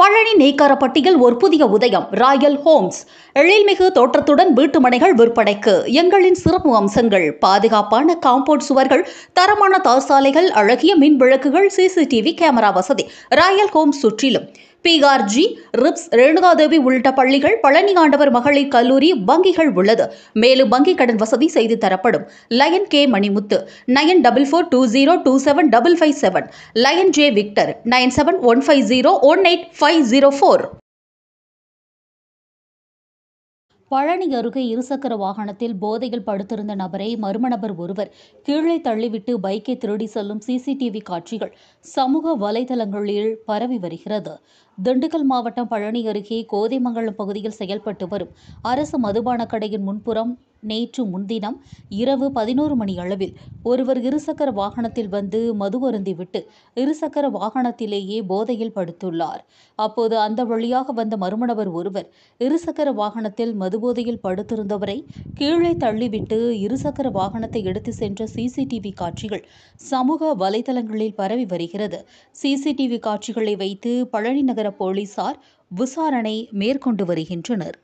பழனி நெய்க்காரப்பட்டியில் ஒரு புதிய உதயம் ராயல் ஹோம்ஸ் எழில்மிகு தோற்றத்துடன் வீட்டுமனைகள் விற்பனைக்கு எங்களின் சிறப்பு அம்சங்கள் பாதுகாப்பான காம்பவுண்ட் சுவர்கள் தரமான தாசாலைகள் அழகிய மின் விளக்குகள் சிசிடிவி கேமரா வசதி ராயல் ஹோம்ஸ் சுற்றிலும் பிஆர்ஜி ரிப்ஸ் ரேணுகாதேவி உள்ளிட்ட பள்ளிகள் பழனி ஆண்டவர் மகளிர் கல்லூரி வங்கிகள் உள்ளது மேலும் வங்கிக் கடன் வசதி செய்து தரப்படும் lion K Manimuthu nine double four two zero two seven double five seven lion J Victor nine seven one five zero one eight five zero four Palani அருகே இருசக்கர வாகனத்தில் போதையில் படுத்திருந்த நபரை மர்ம நபர் ஒருவர் கீழே தள்ளிவிட்டு பைக்கை திருடி செல்லும் சிசிடிவி காட்சிகள் சமூக வலைதளங்களில் பரவி வருகிறது திண்டுக்கல் மாவட்டம் பழனி அருகே கோதைமங்கலம் பகுதியில் செயல்பட்டு வரும் அரசு மதுபான கடையின் முன்புறம் நேற்று முன்தினம் இரவு பதினோரு மணி அளவில் ஒருவர் இருசக்கர வாகனத்தில் வந்து மது அருந்திவிட்டு இருசக்கர வாகனத்திலேயே போதையில் படுத்துள்ளார் அப்போது அந்த வழியாக வந்த மறுமணவர் ஒருவர் இருசக்கர வாகனத்தில் மதுபோதையில் படுத்திருந்தவரை கீழே தள்ளிவிட்டு இருசக்கர வாகனத்தை எடுத்து சென்ற சிசிடிவி காட்சிகள் சமூக வலைதளங்களில் பரவி வருகிறது சிசிடிவி காட்சிகளை வைத்து பழனி நகர போலீசார் விசாரணை மேற்கொண்டு வருகின்றனர்